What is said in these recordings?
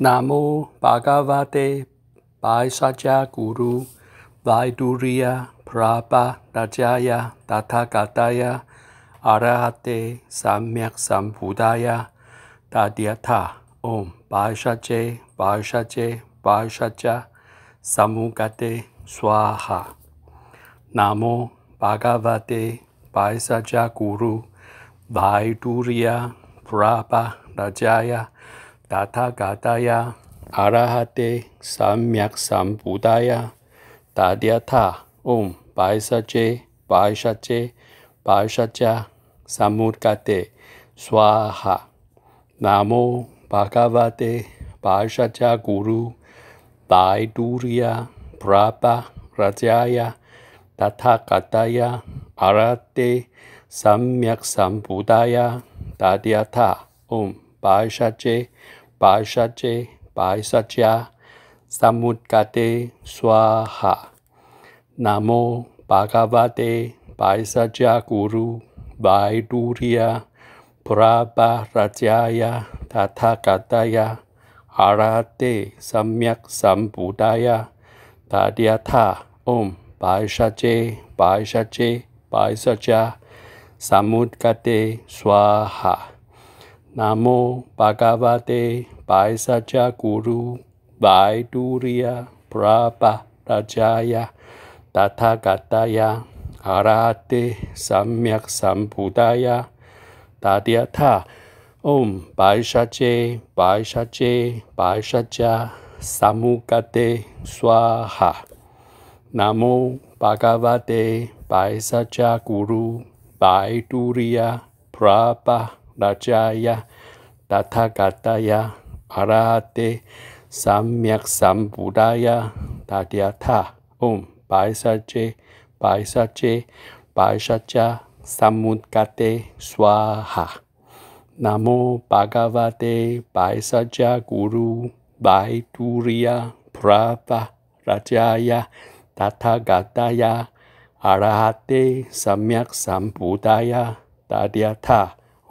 Namo Bhagavate Vaisaccha Guru Vaiduriya Prabhadajaya Tathagataya Arahate Samyak Sambuddhaya Tadyatha Om Vaisacche Vaisacche Vaisaccha Samugate Swaha Namo Bhagavate Vaisaccha Guru Vaiduriya Prabhadajaya Tathagataya दाथा अरहते सम्यक संबुदाया तथा ओं पायसचे पायसचे पायसचा समुर्गते स्वाहा नमो भगवते पायसचा गुरु दायदूर्या प्राप रजाया तथा कथया अरहते सम्यक संबुदाया दाद्यथा ओम पायसचे Paishache, Paisachya, samudgate Swaha. Namo Bhagavate, Paisachya Guru, Vaiduriya, Prabharajaya, Tathakataya, Arate, Samyak Sambuddhaya, Tadyatha, Om, Paishache, Paishache, Paisachya, samudgate Swaha. नमो भगवते पायसच गुरु वायदूरिया प्रभाजाया तथा गताया हराते सम्यक संबुदाया तथा ओम पायसचे पायसचे पायसचा समुगते स्वाहा नमो भगवते पायसच गुरु वायदूरिया प्रभा रचय तथागतय अराते सम्यक् सम्बुदाय तद्यथा ॐ पायसचे पायसचे पायसच समुद्गते स्वाहा नमो भगवते पायसच गुरु वायतूर्य प्राप रचय तथागतय अरहते सम्यक् सम्बुदाय तद्यथा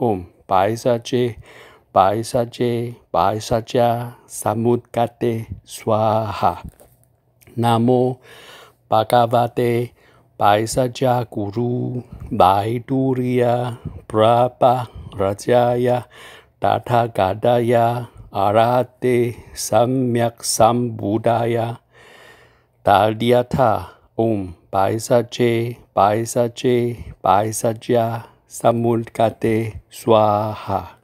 ॐ Paisaje, Paisaje, Paisaja, Samudgate, Swaha. Namo Bhagavate, Paisaja Guru, Vaiduriya, Prapa, Rajaya, Tata Gadaya Arate, Samyak Sambudaya Tadyatha, Om, Paisaje, Paisaje, Paisaja, samud kate swaha